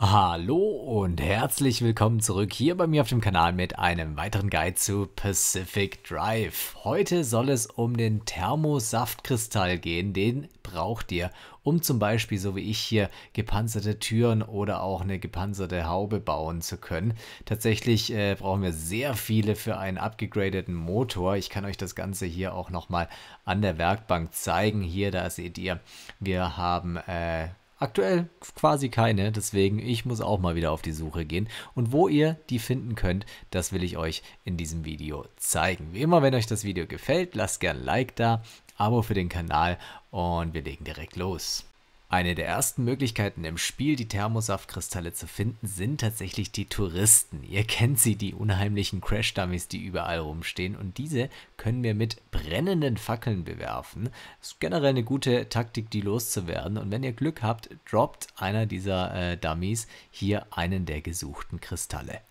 Hallo und herzlich willkommen zurück hier bei mir auf dem Kanal mit einem weiteren Guide zu Pacific Drive. Heute soll es um den Thermosaftkristall gehen, den braucht ihr, um zum Beispiel, so wie ich hier, gepanzerte Türen oder auch eine gepanzerte Haube bauen zu können. Tatsächlich äh, brauchen wir sehr viele für einen abgegradeten Motor. Ich kann euch das Ganze hier auch nochmal an der Werkbank zeigen. Hier, da seht ihr, wir haben... Äh, Aktuell quasi keine, deswegen ich muss auch mal wieder auf die Suche gehen. Und wo ihr die finden könnt, das will ich euch in diesem Video zeigen. Wie immer, wenn euch das Video gefällt, lasst gerne ein Like da, Abo für den Kanal und wir legen direkt los. Eine der ersten Möglichkeiten im Spiel, die Thermosaftkristalle zu finden, sind tatsächlich die Touristen. Ihr kennt sie, die unheimlichen Crash-Dummies, die überall rumstehen. Und diese können wir mit brennenden Fackeln bewerfen. Das ist generell eine gute Taktik, die loszuwerden. Und wenn ihr Glück habt, droppt einer dieser äh, Dummies hier einen der gesuchten Kristalle.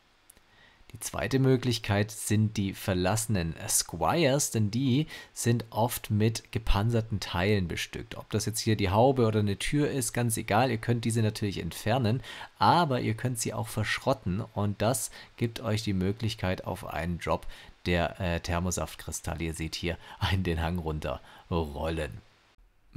Die zweite Möglichkeit sind die verlassenen Squires, denn die sind oft mit gepanzerten Teilen bestückt. Ob das jetzt hier die Haube oder eine Tür ist, ganz egal. Ihr könnt diese natürlich entfernen, aber ihr könnt sie auch verschrotten und das gibt euch die Möglichkeit auf einen Drop der äh, Thermosaftkristall. Ihr seht hier einen den Hang runter rollen.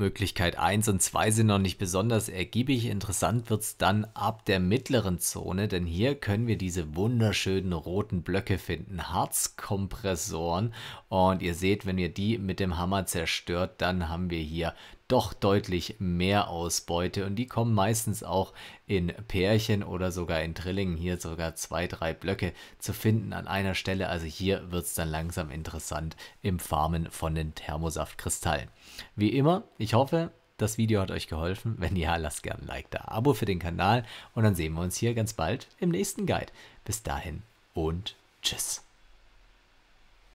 Möglichkeit 1 und 2 sind noch nicht besonders ergiebig. Interessant wird es dann ab der mittleren Zone, denn hier können wir diese wunderschönen roten Blöcke finden. Harzkompressoren. Und ihr seht, wenn ihr die mit dem Hammer zerstört, dann haben wir hier doch deutlich mehr Ausbeute und die kommen meistens auch in Pärchen oder sogar in Drillingen, hier sogar zwei, drei Blöcke zu finden an einer Stelle. Also hier wird es dann langsam interessant im Farmen von den Thermosaftkristallen. Wie immer, ich hoffe, das Video hat euch geholfen. Wenn ja, lasst gerne ein Like da, Abo für den Kanal und dann sehen wir uns hier ganz bald im nächsten Guide. Bis dahin und tschüss.